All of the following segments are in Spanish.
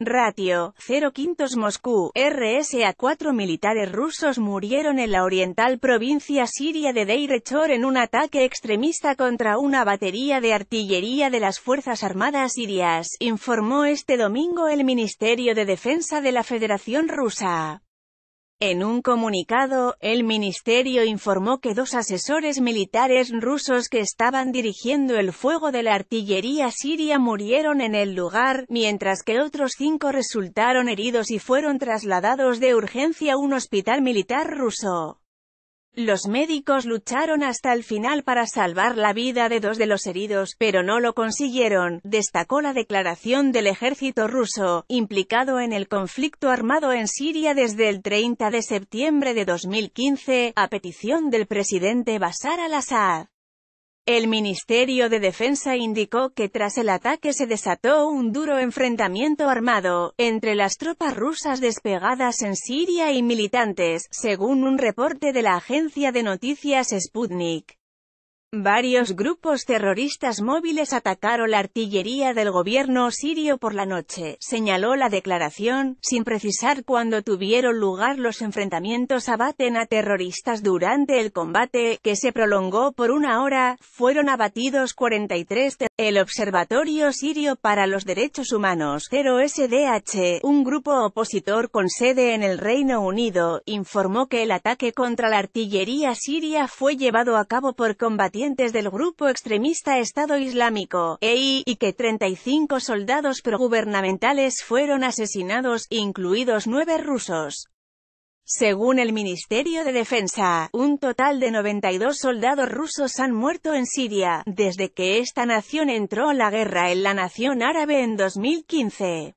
Ratio, 0 quintos Moscú, RSA 4 militares rusos murieron en la oriental provincia siria de Deir en un ataque extremista contra una batería de artillería de las Fuerzas Armadas sirias, informó este domingo el Ministerio de Defensa de la Federación Rusa. En un comunicado, el ministerio informó que dos asesores militares rusos que estaban dirigiendo el fuego de la artillería siria murieron en el lugar, mientras que otros cinco resultaron heridos y fueron trasladados de urgencia a un hospital militar ruso. Los médicos lucharon hasta el final para salvar la vida de dos de los heridos, pero no lo consiguieron, destacó la declaración del ejército ruso, implicado en el conflicto armado en Siria desde el 30 de septiembre de 2015, a petición del presidente Bashar al-Assad. El Ministerio de Defensa indicó que tras el ataque se desató un duro enfrentamiento armado, entre las tropas rusas despegadas en Siria y militantes, según un reporte de la agencia de noticias Sputnik. Varios grupos terroristas móviles atacaron la artillería del gobierno sirio por la noche, señaló la declaración, sin precisar cuándo tuvieron lugar los enfrentamientos abaten a terroristas durante el combate, que se prolongó por una hora, fueron abatidos 43 El Observatorio Sirio para los Derechos Humanos, 0 un grupo opositor con sede en el Reino Unido, informó que el ataque contra la artillería siria fue llevado a cabo por combatientes del grupo extremista Estado Islámico, EI, y que 35 soldados progubernamentales fueron asesinados, incluidos nueve rusos. Según el Ministerio de Defensa, un total de 92 soldados rusos han muerto en Siria, desde que esta nación entró a la guerra en la nación árabe en 2015.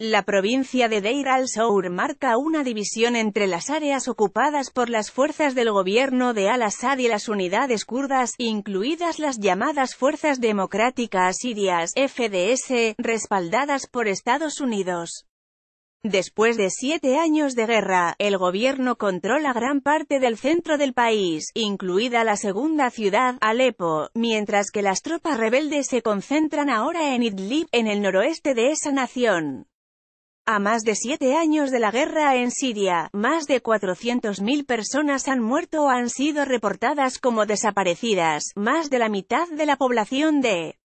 La provincia de Deir al-Sour marca una división entre las áreas ocupadas por las fuerzas del gobierno de al-Assad y las unidades kurdas, incluidas las llamadas Fuerzas Democráticas Sirias, FDS, respaldadas por Estados Unidos. Después de siete años de guerra, el gobierno controla gran parte del centro del país, incluida la segunda ciudad, Alepo, mientras que las tropas rebeldes se concentran ahora en Idlib, en el noroeste de esa nación. A más de siete años de la guerra en Siria, más de 400.000 personas han muerto o han sido reportadas como desaparecidas, más de la mitad de la población de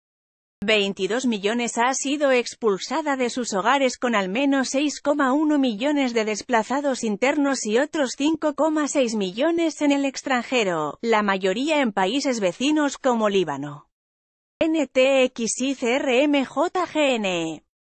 22 millones ha sido expulsada de sus hogares con al menos 6,1 millones de desplazados internos y otros 5,6 millones en el extranjero, la mayoría en países vecinos como Líbano. NTXICRMJGN